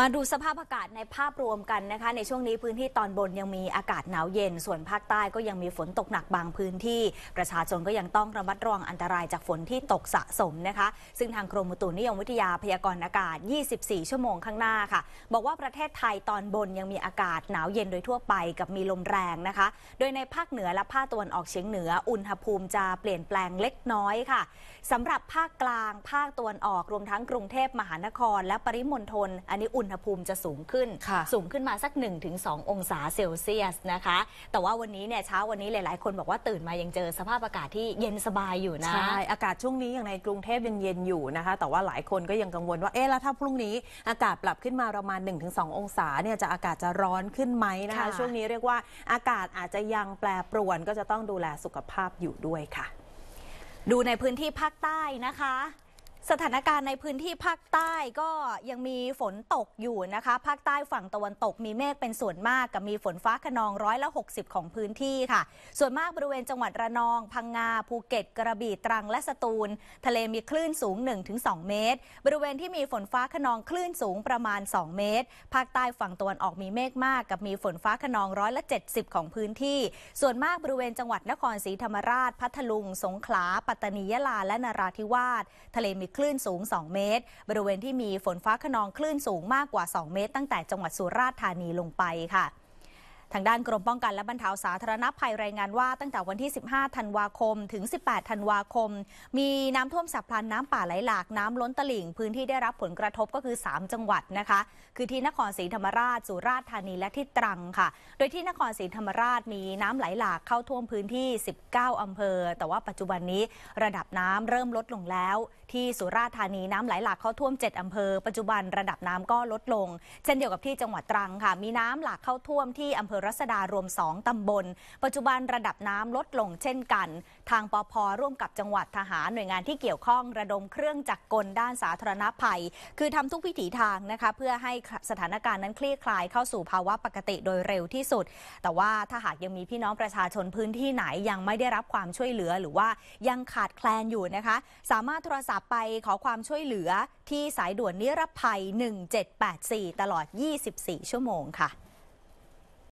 มาดูสภาพอากาศในภาพรวมกันนะคะในช่วงนี้พื้นที่ตอนบนยังมีอากาศหนาวเย็น ส่วนภาคใต้ก็ยังมีฝนตกหนักบางพื้นที่ ประชาชนก็ยังต้องระมัดระวังอันตรายจากฝนที่ตกสะสมนะคะ ซึ่งทางกรมอุตุนิยมวิทยาพยากรณ์อากาศ 24 ชั่วโมงข้างหน้าค่ะ บอกว่าประเทศไทยตอนบนยังมีอากาศหนาวเย็นโดยทั่วไปกับมีลมแรงนะคะโดยในภาคเหนือและภาคตะวันออกเฉียงเหนือ อุณหภูมิจะเปลี่ยนแปลงเล็กน้อยค่ะ สำหรับภาคกลาง ภาคตะวันออกรวมทั้งกรุงเทพมหานครและปริมณฑลอันนี้อุอุณหภูมิจะสูงขึ้นสูงขึ้นมาสัก 1-2 องศาเซลเซียสนะคะ แต่ว่าวันนี้เนี่ยเช้าวันนี้หลาย ๆคนบอกว่าตื่นมายังเจอสภาพอากาศที่เย็นสบายอยู่นะใช่อากาศช่วงนี้อย่างในกรุงเทพยังเย็นอยู่นะคะ แต่ว่าหลายคนก็ยังกังวลว่าเอ๊ะแล้วถ้าพรุ่งนี้ อากาศปรับขึ้นมาประมาณ1-2 องศาเนี่ยจะอากาศจะร้อนขึ้นไหมนะคะ ช่วงนี้เรียกว่าอากาศอาจจะยังแปรปรวนก็จะต้องดูแลสุขภาพอยู่ด้วยค่ะ ดูในพื้นที่ภาคใต้นะคะสถานการณ์ในพื้นที่ภาคใต้ก็ยังมีฝนตกอยู่ นะคะภาคใต้ฝั่งตะวันตกมีเมฆเป็นส่วนมากกับมีฝนฟ้าขนองร้อยละ60 ของพื้นที่ค่ะ ส่วนมากบริเวณจังหวัดระนอง พังงาภูเก็ต กระบี่ตรังและสตูล ทะเลมีคลื่นสูง 1-2 เมตร บริเวณที่มีฝนฟ้าขนองคลื่นสูงประมาณ 2 เมตร ภาคใต้ฝั่งตะวันออกมีเมฆมาก กับมีฝนฟ้าขนองร้อยละ 70 ของพื้นที่ ส่วนมากบริเวณจังหวัดนครศรีธรรมราช พัทลุงสงขลา ปัตตานียะลาและนราธิวาสทะเลมีคลื่นสูง 2 เมตร บริเวณที่มีฝนฟ้าขนองคลื่นสูงมากกว่า 2 เมตร ตั้งแต่จังหวัดสุราษฎร์ธานีลงไปค่ะทางด้านกรมป้องกันและบรรเทาสาธารณภัยรายงานว่าตั้งแต่วันที่ 15 ธันวาคมถึง 18 ธันวาคม มีน้ำท่วมฉับพลันน้ำป่าไหลหลากน้ำล้นตลิ่งพื้นที่ได้รับผลกระทบก็คือ 3 จังหวัดนะคะ คือที่นครศรีธรรมราช สุราษฎร์ธานีและที่ตรังค่ะ โดยที่นครศรีธรรมราชมีน้ำไหลหลากเข้าท่วมพื้นที่ 19อำเภอ แต่ว่าปัจจุบันนี้ระดับน้ำเริ่มลดลงแล้วที่สุราษฎร์ธานีน้ำไหลหลากเข้าท่วม 7อำเภอ ปัจจุบันระดับน้ำก็ลดลง เช่นเดียวกับที่จังหวัดตรังค่ะ มีน้ำหลากเข้าท่วมที่อำเภอรัศดารวม 2 ตำบล ปัจจุบันระดับน้ำลดลงเช่นกัน ทางปอพร่วมกับจังหวัดทหารหน่วยงานที่เกี่ยวข้องระดมเครื่องจักรกลด้านสาธารณภัย คือทำทุกวิถีทางนะคะเพื่อให้สถานการณ์นั้นคลี่คลายเข้าสู่ภาวะปกติโดยเร็วที่สุด แต่ว่าถ้าหากยังมีพี่น้องประชาชนพื้นที่ไหนยังไม่ได้รับความช่วยเหลือ หรือว่ายังขาดแคลนอยู่นะคะ สามารถโทรศัพท์ไปขอความช่วยเหลือที่สายด่วนนิรภัย 1784 ตลอด 24 ชั่วโมงค่ะ